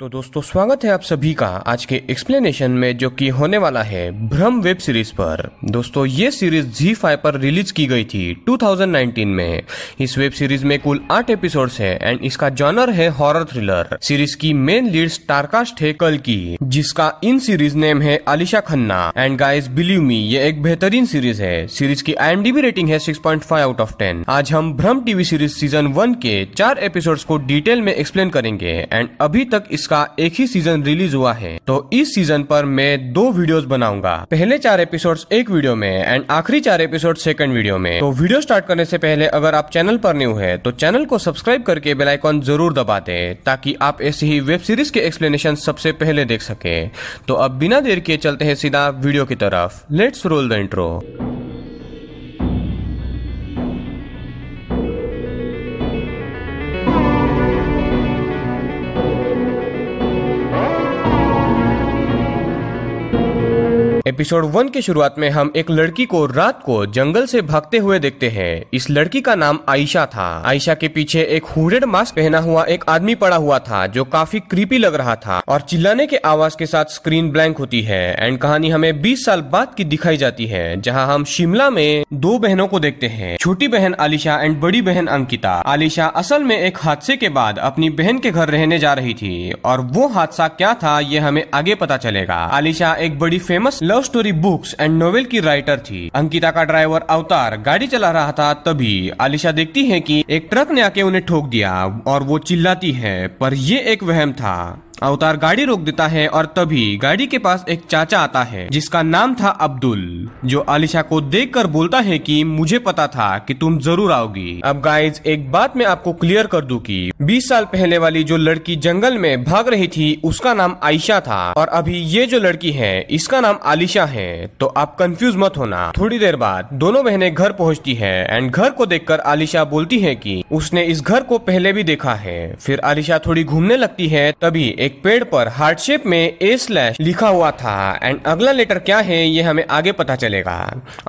तो दोस्तों स्वागत है आप सभी का आज के एक्सप्लेनेशन में जो कि होने वाला है भ्रम वेब सीरीज पर दोस्तों ये सीरीज जी फाइव पर रिलीज की गई थी 2019 में इस वेब सीरीज में कुल आठ एपिसोड्स है एंड इसका जॉनर है हॉरर थ्रिलर सीरीज की मेन लीड स्टारकास्ट है कल की जिसका इन सीरीज नेम है Alisha Khanna and guys believe me ये एक बेहतरीन सीरीज है सीरीज की आई रेटिंग है सिक्स आउट ऑफ टेन आज हम भ्रम टीवी सीरीज सीजन वन के चार एपिसोड को डिटेल में एक्सप्लेन करेंगे एंड अभी तक इस जिसका एक ही सीजन रिलीज हुआ है तो इस सीजन पर मैं दो वीडियोस बनाऊंगा पहले चार एपिसोड्स एक वीडियो में एंड आखिरी चार एपिसोड सेकंड वीडियो में तो वीडियो स्टार्ट करने से पहले अगर आप चैनल पर न्यू है तो चैनल को सब्सक्राइब करके बेलाइकॉन जरूर दबा दे ताकि आप ऐसी ही वेब सीरीज के एक्सप्लेनेशन सबसे पहले देख सके तो अब बिना देर के चलते हैं सीधा वीडियो की तरफ let's roll the intro episode one की शुरुआत में हम एक लड़की को रात को जंगल से भागते हुए देखते हैं इस लड़की का नाम आयशा था आयशा के पीछे एक हुडेड मास्क पहना हुआ एक आदमी पड़ा हुआ था जो काफी क्रीपी लग रहा था और चिल्लाने के आवाज के साथ स्क्रीन ब्लैंक होती है एंड कहानी हमें बीस साल बाद की दिखाई जाती है जहाँ हम शिमला में दो बहनों को देखते हैं छोटी बहन आलिशा एंड बड़ी बहन अंकिता आलिशा असल में एक हादसे के बाद अपनी बहन के घर रहने जा रही थी और वो हादसा क्या था ये हमें आगे पता चलेगा आलिशा एक बड़ी famous love love story books and novel की राइटर थी अंकिता का ड्राइवर अवतार गाड़ी चला रहा था तभी आलिशा देखती है कि एक ट्रक ने आके उन्हें ठोक दिया और वो चिल्लाती है पर ये एक वहम था अवतार गाड़ी रोक देता है और तभी गाड़ी के पास एक चाचा आता है जिसका नाम था अब्दुल जो अलीशा को देखकर बोलता है कि मुझे पता था कि तुम जरूर आओगी अब गाइज एक बात मैं आपको क्लियर कर दू की 20 साल पहले वाली जो लड़की जंगल में भाग रही थी उसका नाम आयशा था और अभी ये जो लड़की है इसका नाम आलिशा है तो आप कंफ्यूज मत होना थोड़ी देर बाद दोनों बहनें घर पहुँचती है एंड घर को देख आलिशा बोलती है की उसने इस घर को पहले भी देखा है फिर आलिशा थोड़ी घूमने लगती है तभी एक पेड़ पर हार्डशेप शेप में ए स्लैश लिखा हुआ था एंड अगला लेटर क्या है ये हमें आगे पता चलेगा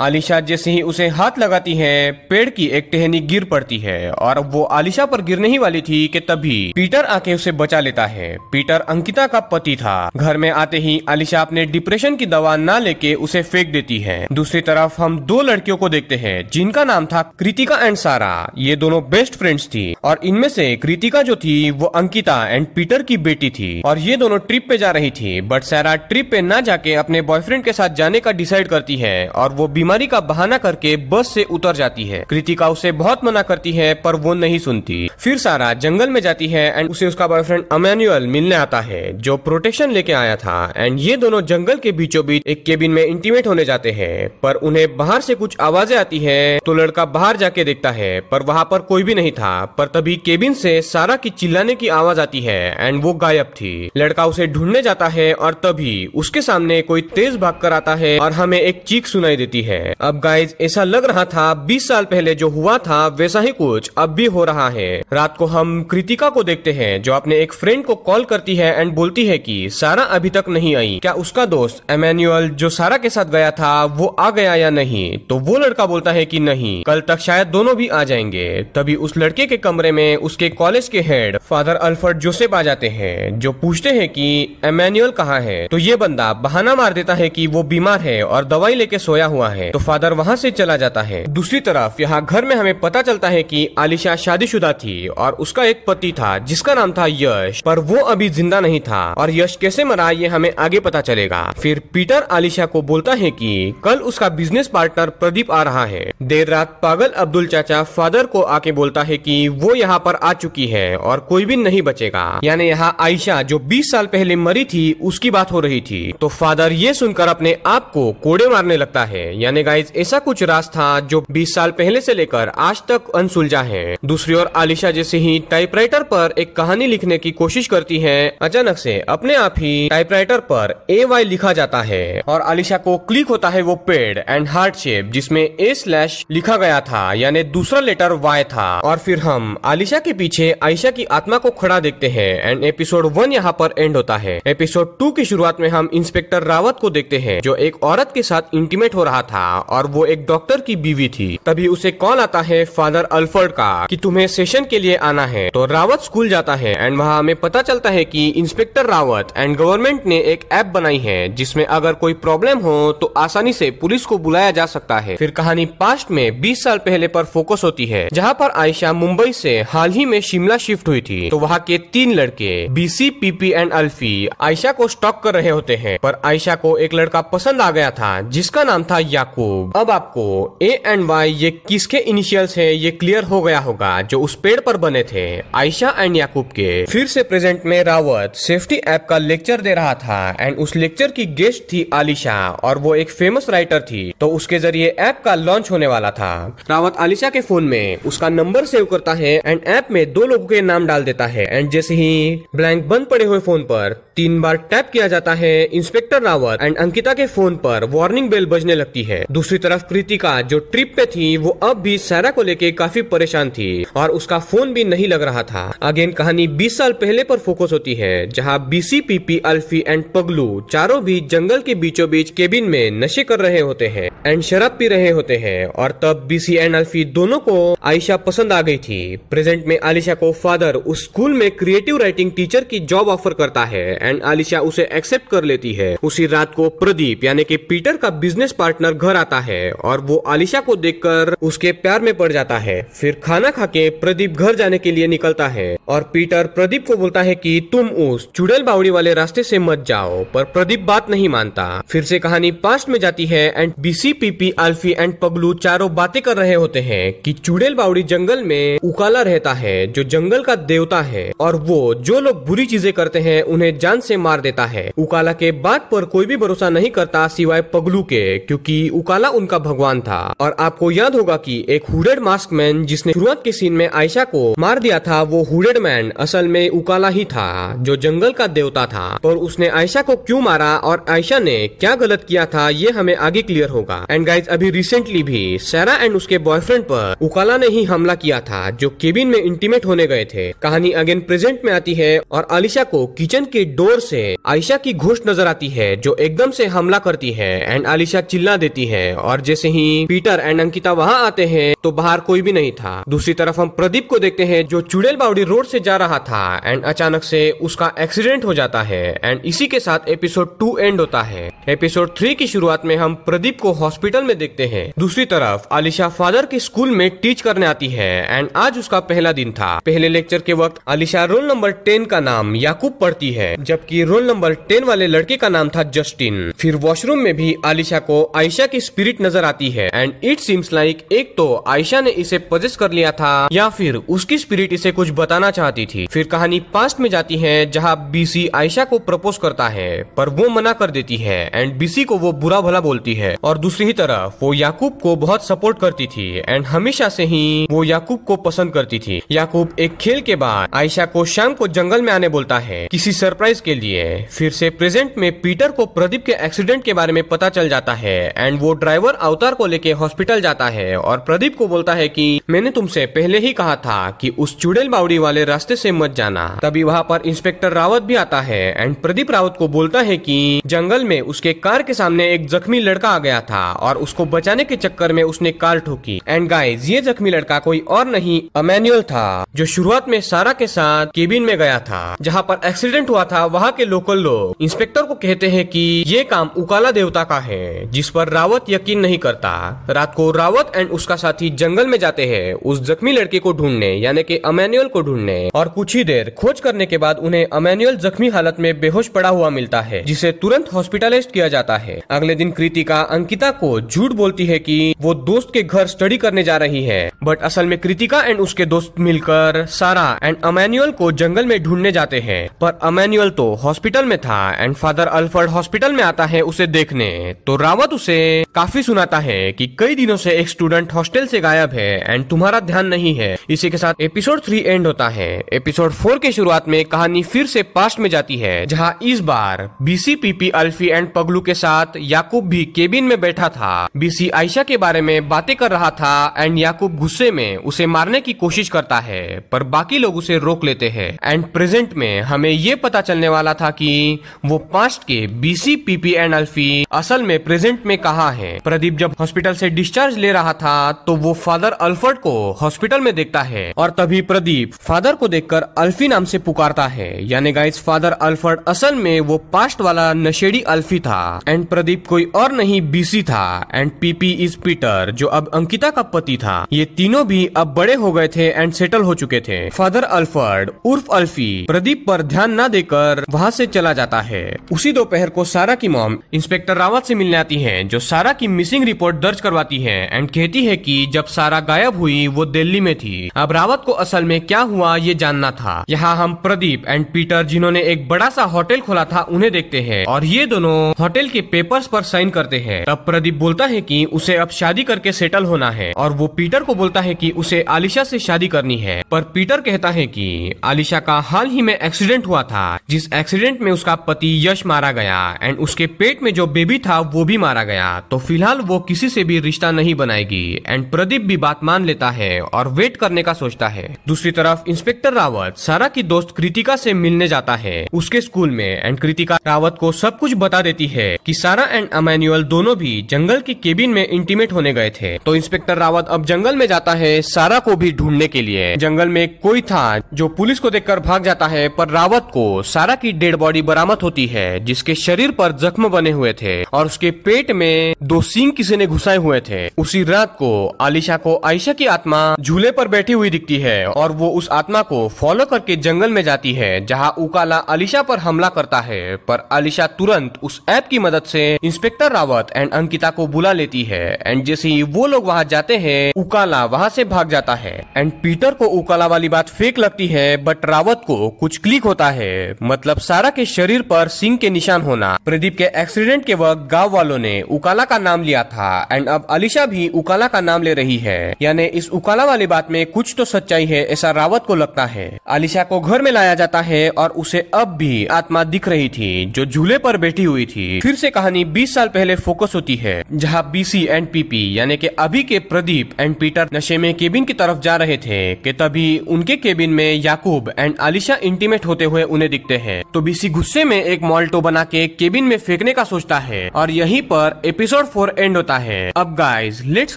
आलिशा जैसे ही उसे हाथ लगाती है पेड़ की एक टहनी गिर पड़ती है और वो आलिशा पर गिरने ही वाली थी कि तभी पीटर आके उसे बचा लेता है पीटर अंकिता का पति था घर में आते ही आलिशा अपने डिप्रेशन की दवा ना लेके उसे फेंक देती है दूसरी तरफ हम दो लड़कियों को देखते है जिनका नाम था कृतिका एंड सारा ये दोनों बेस्ट फ्रेंड्स थी और इनमें से कृतिका जो थी वो अंकिता एंड पीटर की बेटी थी थी और ये दोनों ट्रिप पे जा रही थी बट सारा ट्रिप पे ना जाके अपने बॉयफ्रेंड के साथ जाने का डिसाइड करती है और वो बीमारी का बहाना करके बस से उतर जाती है कृतिका उसे बहुत मना करती है पर वो नहीं सुनती फिर सारा जंगल में जाती है एंड उसे उसका बॉयफ्रेंड अमेनुअल मिलने आता है जो प्रोटेक्शन लेके आया था एंड ये दोनों जंगल के बीचों बीच एक केबिन में इंटीमेट होने जाते हैं पर उन्हें बाहर से कुछ आवाजें आती है तो लड़का बाहर जाके देखता है पर वहां पर कोई भी नहीं था पर तभी केबिन से सारा की चिल्लाने की आवाज आती है एंड वो गायब थी लड़का उसे ढूंढने जाता है और तभी उसके सामने कोई तेज भाग कर आता है और हमें एक चीख सुनाई देती है अब गाइज ऐसा लग रहा था बीस साल पहले जो हुआ था वैसा ही कुछ अब भी हो रहा है रात को हम कृतिका को देखते हैं जो अपने एक फ्रेंड को कॉल करती है एंड बोलती है कि सारा अभी तक नहीं आई क्या उसका दोस्त एमेनुअल जो सारा के साथ गया था वो आ गया या नहीं तो वो लड़का बोलता है कि नहीं कल तक शायद दोनों भी आ जाएंगे तभी उस लड़के के कमरे में उसके कॉलेज के हेड फादर अल्फर्ड जोसेफ आ जाते हैं जो जो पूछते हैं कि एमैनुअल कहाँ है तो ये बंदा बहाना मार देता है कि वो बीमार है और दवाई लेके सोया हुआ है तो फादर वहाँ से चला जाता है दूसरी तरफ यहाँ घर में हमें पता चलता है कि आलिशा शादीशुदा थी और उसका एक पति था जिसका नाम था यश पर वो अभी जिंदा नहीं था और यश कैसे मरा ये हमें आगे पता चलेगा फिर पीटर आलिशा को बोलता है की कल उसका बिजनेस पार्टनर प्रदीप आ रहा है देर रात पागल अब्दुल चाचा फादर को आके बोलता है की वो यहाँ पर आ चुकी है और कोई भी नहीं बचेगा यानी यहाँ आयशा महिला जो 20 साल पहले मरी थी उसकी बात हो रही थी तो फादर ये सुनकर अपने आप को कोड़े मारने लगता है यानी गाइज ऐसा कुछ राज था जो 20 साल पहले से लेकर आज तक अनसुलझा है दूसरी ओर आलिशा जैसे ही टाइपराइटर पर एक कहानी लिखने की कोशिश करती है अचानक से अपने आप ही टाइपराइटर पर ए वाई लिखा जाता है और आलिशा को क्लिक होता है वो पेड़ एंड हार्ट शेप जिसमे ए स्लैश लिखा गया था यानी दूसरा लेटर वाई था और फिर हम आलिशा के पीछे आयशा की आत्मा को खड़ा देखते हैं एंड एपिसोड वन वन यहाँ पर एंड होता है एपिसोड टू की शुरुआत में हम इंस्पेक्टर रावत को देखते हैं जो एक औरत के साथ इंटीमेट हो रहा था और वो एक डॉक्टर की बीवी थी तभी उसे कॉल आता है फादर अल्फर्ड का कि तुम्हें सेशन के लिए आना है तो रावत स्कूल जाता है एंड वहाँ हमें पता चलता है की इंस्पेक्टर रावत एंड गवर्नमेंट ने एक ऐप बनाई है जिसमे अगर कोई प्रॉब्लम हो तो आसानी से पुलिस को बुलाया जा सकता है फिर कहानी पास्ट में बीस साल पहले पर फोकस होती है जहाँ पर आयशा मुंबई से हाल ही में शिमला शिफ्ट हुई थी तो वहाँ के तीन लड़के बीसी पीपी एंड अल्फी आयशा को स्टॉक कर रहे होते हैं पर आयशा को एक लड़का पसंद आ गया था जिसका नाम था याकूब अब आपको ए एंड वाई ये किसके इनिशियल्स है ये क्लियर हो गया होगा जो उस पेड़ पर बने थे आयशा एंड याकूब के फिर से प्रेजेंट में रावत सेफ्टी ऐप का लेक्चर दे रहा था एंड उस लेक्चर की गेस्ट थी आलिशा और वो एक फेमस राइटर थी तो उसके जरिए ऐप का लॉन्च होने वाला था रावत आलिशा के फोन में उसका नंबर सेव करता है एंड ऐप में दो लोगों के नाम डाल देता है एंड जैसे ही ब्लैंक बंद पड़े हुए फोन पर तीन बार टैप किया जाता है इंस्पेक्टर रावत एंड अंकिता के फोन पर वार्निंग बेल बजने लगती है दूसरी तरफ कृतिका जो ट्रिप पे थी वो अब भी सारा को लेके काफी परेशान थी और उसका फोन भी नहीं लग रहा था अगेन कहानी बीस साल पहले पर फोकस होती है जहां बीसीपीपी अल्फी एंड पगलू चारों भी जंगल के बीचों बीच केबिन में नशे कर रहे होते हैं एंड शराब पी रहे होते हैं और तब बीसी एंड अल्फी दोनों को आयशा पसंद आ गई थी प्रेजेंट में आलिशा को फादर उस स्कूल में क्रिएटिव राइटिंग टीचर की जॉब ऑफर करता है एंड आलिशा उसे एक्सेप्ट कर लेती है उसी रात को प्रदीप यानी कि पीटर का बिजनेस पार्टनर घर आता है और वो आलिशा को देखकर उसके प्यार में पड़ जाता है फिर खाना खा के प्रदीप घर जाने के लिए निकलता है और पीटर प्रदीप को बोलता है कि तुम उस चुड़ैल बावड़ी वाले रास्ते से मत जाओ पर प्रदीप बात नहीं मानता फिर से कहानी पास्ट में जाती है एंड बीसीपीपी आल्फी एंड पगलू चारों बातें कर रहे होते हैं कि चुड़ैल बावड़ी जंगल में उकाला रहता है जो जंगल का देवता है और वो जो लोग बुरी चीजें करते हैं उन्हें जान जान से मार देता है उकाला के बात पर कोई भी भरोसा नहीं करता सिवाय पगलू के क्योंकि उकाला उनका भगवान था और आपको याद होगा कि एक हुडेड मास्क मैन जिसने शुरुआत के सीन में आयशा को मार दिया था वो हुडेड मैन असल में उकाला ही था जो जंगल का देवता था पर उसने आयशा को क्यूँ मारा और आयशा ने क्या गलत किया था ये हमें आगे क्लियर होगा एंड गाइज अभी रिसेंटली भी सैरा एंड उसके बॉयफ्रेंड पर उकाला ने ही हमला किया था जो केबिन में इंटीमेट होने गए थे कहानी अगेन प्रेजेंट में आती है और अलिशा को किचन के डोर डोर से आयशा की घोष नजर आती है जो एकदम से हमला करती है एंड आलिशा चिल्ला देती है और जैसे ही पीटर एंड अंकिता वहाँ आते हैं तो बाहर कोई भी नहीं था दूसरी तरफ हम प्रदीप को देखते हैं जो चुड़ेल बावड़ी रोड से जा रहा था एंड अचानक से उसका एक्सीडेंट हो जाता है एंड इसी के साथ एपिसोड टू एंड होता है एपिसोड थ्री की शुरुआत में हम प्रदीप को हॉस्पिटल में देखते हैं दूसरी तरफ आलिशा फादर के स्कूल में टीच करने आती है एंड आज उसका पहला दिन था पहले लेक्चर के वक्त आलिशा रोल नंबर टेन का नाम याकूब पढ़ती है जब जबकि रोल नंबर टेन वाले लड़के का नाम था जस्टिन फिर वॉशरूम में भी आलिशा को आयशा की स्पिरिट नजर आती है एंड इट सीम्स लाइक एक तो आयशा ने इसे पजेस कर लिया था या फिर उसकी स्पिरिट इसे कुछ बताना चाहती थी फिर कहानी पास्ट में जाती है जहाँ बीसी आयशा को प्रपोज करता है पर वो मना कर देती है एंड बीसी को वो बुरा भला बोलती है और दूसरी ही तरफ वो याकूब को बहुत सपोर्ट करती थी एंड हमेशा से ही वो याकूब को पसंद करती थी याकूब एक खेल के बाद आयशा को शाम को जंगल में आने बोलता है किसी सरप्राइज बचाने के लिए फिर से प्रेजेंट में पीटर को प्रदीप के एक्सीडेंट के बारे में पता चल जाता है एंड वो ड्राइवर अवतार को लेके हॉस्पिटल जाता है और प्रदीप को बोलता है कि मैंने तुमसे पहले ही कहा था कि उस चुड़ैल बावड़ी वाले रास्ते से मत जाना तभी वहाँ पर इंस्पेक्टर रावत भी आता है एंड प्रदीप रावत को बोलता है की जंगल में उसके कार के सामने एक जख्मी लड़का आ गया था और उसको बचाने के चक्कर में उसने कार ठोकी एंड गाइज ये जख्मी लड़का कोई और नहीं अमेनुअल था जो शुरुआत में सारा के साथ केबिन में गया था जहाँ पर एक्सीडेंट हुआ था वहाँ के लोकल लोग इंस्पेक्टर को कहते हैं कि ये काम उकाला देवता का है जिस पर रावत यकीन नहीं करता रात को रावत एंड उसका साथी जंगल में जाते हैं उस जख्मी लड़के को ढूंढने यानी कि अमेन्युअल को ढूंढने और कुछ ही देर खोज करने के बाद उन्हें अमेन्युअल जख्मी हालत में बेहोश पड़ा हुआ मिलता है जिसे तुरंत हॉस्पिटलाइज किया जाता है अगले दिन कृतिका अंकिता को झूठ बोलती है की वो दोस्त के घर स्टडी करने जा रही है बट असल में कृतिका एंड उसके दोस्त मिलकर सारा एंड अमेन्युअल को जंगल में ढूंढने जाते हैं पर अमेन्युअल तो हॉस्पिटल में था एंड फादर अल्फर्ड हॉस्पिटल में आता है उसे देखने तो रावत उसे काफी सुनाता है कि कई दिनों से एक स्टूडेंट हॉस्टल से गायब है एंड तुम्हारा ध्यान नहीं है इसी के साथ एपिसोड थ्री एंड होता है एपिसोड फोर के शुरुआत में कहानी फिर से पास्ट में जाती है जहाँ इस बार बीसी अल्फी एंड पगलू के साथ याकूब भी केबिन में बैठा था बीसी आयशा के बारे में बातें कर रहा था एंड याकूब गुस्से में उसे मारने की कोशिश करता है पर बाकी लोग उसे रोक लेते हैं एंड प्रेजेंट में हमें ये पता चलने करने वाला था कि वो पास्ट के बीसी पीपी एंड अल्फी असल में प्रेजेंट में कहा है प्रदीप जब हॉस्पिटल से डिस्चार्ज ले रहा था तो वो फादर अल्फर्ड को हॉस्पिटल में देखता है और तभी प्रदीप फादर को देखकर अल्फी नाम से पुकारता है यानी गाइस फादर अल्फर्ड असल में वो पास्ट वाला नशेड़ी अल्फी था एंड प्रदीप कोई और नहीं बीसी था एंड पीपी इज पीटर जो अब अंकिता का पति था ये तीनों भी अब बड़े हो गए थे एंड सेटल हो चुके थे फादर अल्फर्ड उर्फ अल्फी प्रदीप पर ध्यान न देकर कर वहाँ से चला जाता है उसी दोपहर को सारा की मॉम इंस्पेक्टर रावत से मिलने आती है जो सारा की मिसिंग रिपोर्ट दर्ज करवाती है एंड कहती है की जब सारा गायब हुई वो दिल्ली में थी अब रावत को असल में क्या हुआ ये जानना था यहाँ हम प्रदीप एंड पीटर जिन्होंने एक बड़ा सा होटल खोला था उन्हें देखते है और ये दोनों होटल के पेपर पर साइन करते हैं तब प्रदीप बोलता है की उसे अब शादी करके सेटल होना है और वो पीटर को बोलता है की उसे आलिशा ऐसी शादी करनी है पर पीटर कहता है की आलिशा का हाल ही में एक्सीडेंट हुआ था जिस एक्सीडेंट में उसका पति यश मारा गया एंड उसके पेट में जो बेबी था वो भी मारा गया तो फिलहाल वो किसी से भी रिश्ता नहीं बनाएगी एंड प्रदीप भी बात मान लेता है और वेट करने का सोचता है दूसरी तरफ इंस्पेक्टर रावत सारा की दोस्त कृतिका से मिलने जाता है उसके स्कूल में एंड कृतिका रावत को सब कुछ बता देती है कि सारा एंड अमेन्युअल दोनों भी जंगल के केबिन में इंटीमेट होने गए थे तो इंस्पेक्टर रावत अब जंगल में जाता है सारा को भी ढूंढने के लिए जंगल में कोई था जो पुलिस को देखकर भाग जाता है पर रावत को सारा की डेड बॉडी बरामद होती है जिसके शरीर पर जख्म बने हुए थे और उसके पेट में दो सिंह किसी ने घुसाए हुए थे उसी रात को आलिशा को आयशा की आत्मा झूले पर बैठी हुई दिखती है और वो उस आत्मा को फॉलो करके जंगल में जाती है जहाँ उकाला आलिशा पर हमला करता है पर आलिशा तुरंत उस ऐप की मदद से इंस्पेक्टर रावत एंड अंकिता को बुला लेती है एंड जैसे ही वो लोग वहाँ जाते हैं उकाला वहाँ से भाग जाता है एंड पीटर को उकाला वाली बात फेक लगती है बट रावत को कुछ क्लिक होता है मतलब मतलब सारा के शरीर पर सिंह के निशान होना प्रदीप के एक्सीडेंट के वक्त गांव वालों ने उकाला का नाम लिया था एंड अब अलीशा भी उकाला का नाम ले रही है यानी इस उकाला वाली बात में कुछ तो सच्चाई है ऐसा रावत को लगता है अलीशा को घर में लाया जाता है और उसे अब भी आत्मा दिख रही थी जो झूले पर बैठी हुई थी फिर से कहानी बीस साल पहले फोकस होती है जहाँ बीसी एंड पीपी यानी के अभी के प्रदीप एंड पीटर नशे में केबिन की तरफ जा रहे थे के तभी उनके केबिन में याकूब एंड अलीशा इंटीमेट होते हुए उन्हें दिखते हैं हैं तो बीसी गुस्से में एक मॉल्टो बना के केबिन में फेंकने का सोचता है और यहीं पर एपिसोड फोर एंड होता है अब guys let's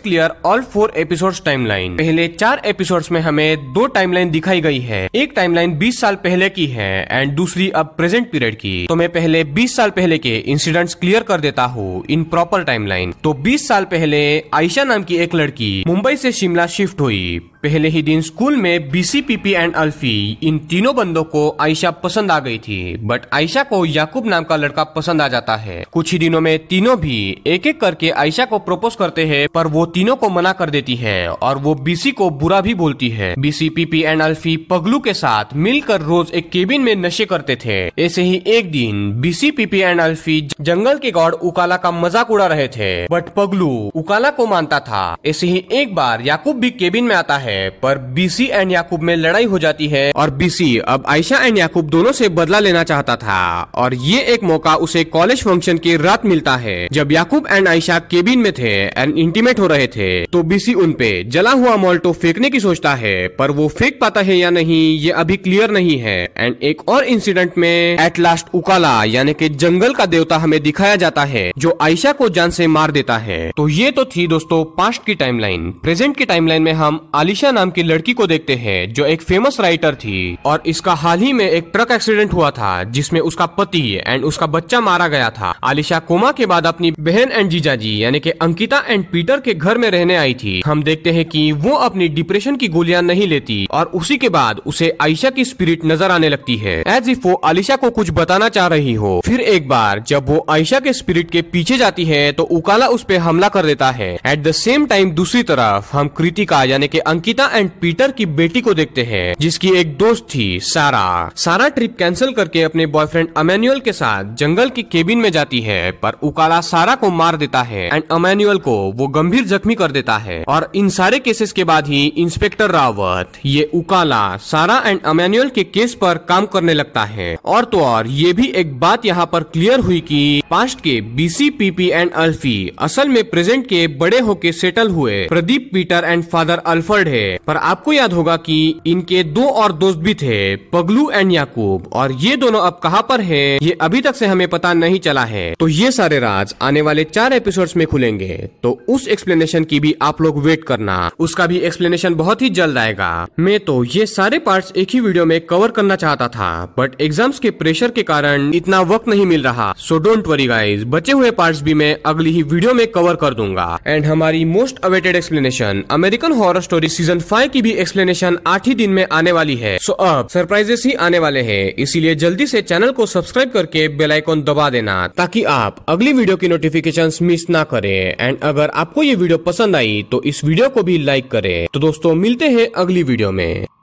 clear all four episode timeline पहले चार एपिसोड में हमें दो टाइमलाइन दिखाई गई है एक टाइमलाइन बीस साल पहले की है एंड दूसरी अब प्रेजेंट पीरियड की तो मैं पहले बीस साल पहले के इंसिडेंट्स क्लियर कर देता हूँ इन प्रॉपर टाइमलाइन तो बीस साल पहले आयशा नाम की एक लड़की मुंबई से शिमला शिफ्ट हुई पहले ही दिन स्कूल में बीसीपीपी एंड अल्फी इन तीनों बंदों को आयशा पसंद आ गई थी बट आयशा को याकूब नाम का लड़का पसंद आ जाता है कुछ ही दिनों में तीनों भी एक एक करके आयशा को प्रपोज करते हैं पर वो तीनों को मना कर देती है और वो बीसी को बुरा भी बोलती है बीसीपीपी एंड अल्फी पगलू के साथ मिलकर रोज एक केबिन में नशे करते थे ऐसे ही एक दिन बीसीपीपी एंड अल्फी जंगल के गॉड उकाला का मजाक उड़ा रहे थे बट पगलू उकाला को मानता था ऐसे ही एक बार याकूब भी केबिन में आता है है पर बीसी एंड याकूब में लड़ाई हो जाती है और बीसी अब आयशा एंड याकूब दोनों से बदला लेना चाहता था और ये एक मौका उसे कॉलेज फंक्शन के रात मिलता है जब याकूब एंड आयशा केबिन में थे एंड इंटीमेट हो रहे थे तो बीसी उन पे जला हुआ मोल्टो तो फेंकने की सोचता है पर वो फेंक पाता है या नहीं ये अभी क्लियर नहीं है एंड एक और इंसिडेंट में एट लास्ट उकाला यानी कि जंगल का देवता हमें दिखाया जाता है जो आयशा को जान से मार देता है तो ये तो थी दोस्तों पास्ट की टाइमलाइन प्रेजेंट की टाइमलाइन में हम आलिशा अलीशा नाम की लड़की को देखते हैं जो एक फेमस राइटर थी और इसका हाल ही में एक ट्रक एक्सीडेंट हुआ था जिसमें उसका पति एंड उसका बच्चा मारा गया था अलीशा कोमा के बाद अपनी बहन एंड जीजाजी यानी कि अंकिता एंड पीटर के घर में रहने आई थी हम देखते हैं कि वो अपनी डिप्रेशन की गोलियां नहीं लेती और उसी के बाद उसे आयशा की स्पिरिट नजर आने लगती है एज इफ वो अलीशा को कुछ बताना चाह रही हो फिर एक बार जब वो आयशा के स्पिरिट के पीछे जाती है तो उकाला उस पर हमला कर देता है एट द सेम टाइम दूसरी तरफ हम कृतिका यानी कि अंकिता अंकिता एंड पीटर की बेटी को देखते हैं जिसकी एक दोस्त थी सारा सारा ट्रिप कैंसिल करके अपने बॉयफ्रेंड अमेन्युअल के साथ जंगल की केबिन में जाती है पर उकाला सारा को मार देता है एंड अमेन्युअल को वो गंभीर जख्मी कर देता है और इन सारे केसेस के बाद ही इंस्पेक्टर रावत ये उकाला सारा एंड अमेन्युअल के केस पर काम करने लगता है और तो और ये भी एक बात यहाँ पर क्लियर हुई की पास्ट के बीसी पी एंड अल्फी असल में प्रेजेंट के बड़े होके सेटल हुए Pradeep Peter and father Alfred है पर आपको याद होगा कि इनके दो और दोस्त भी थे पगलू एंड याकूब और ये दोनों अब कहाँ पर है ये अभी तक से हमें पता नहीं चला है तो ये सारे राज आने वाले चार एपिसोड्स में खुलेंगे तो उस एक्सप्लेनेशन की भी आप लोग वेट करना उसका भी एक्सप्लेनेशन बहुत ही जल्द आएगा मैं तो ये सारे पार्ट एक ही वीडियो में कवर करना चाहता था बट एग्जाम्स के प्रेशर के कारण इतना वक्त नहीं मिल रहा सो डोंट वरी गाइज बचे हुए पार्ट भी मैं अगली ही वीडियो में कवर कर दूंगा एंड हमारी most awaited explanation American Horror Story season season five की भी एक्सप्लेनेशन आठ ही दिन में आने वाली है सो अब सरप्राइजेस ही आने वाले है इसीलिए जल्दी से चैनल को सब्सक्राइब करके बेलाइकॉन दबा देना ताकि आप अगली वीडियो की नोटिफिकेशन मिस ना करें एंड अगर आपको ये वीडियो पसंद आई तो इस वीडियो को भी लाइक करे तो दोस्तों मिलते हैं अगली वीडियो में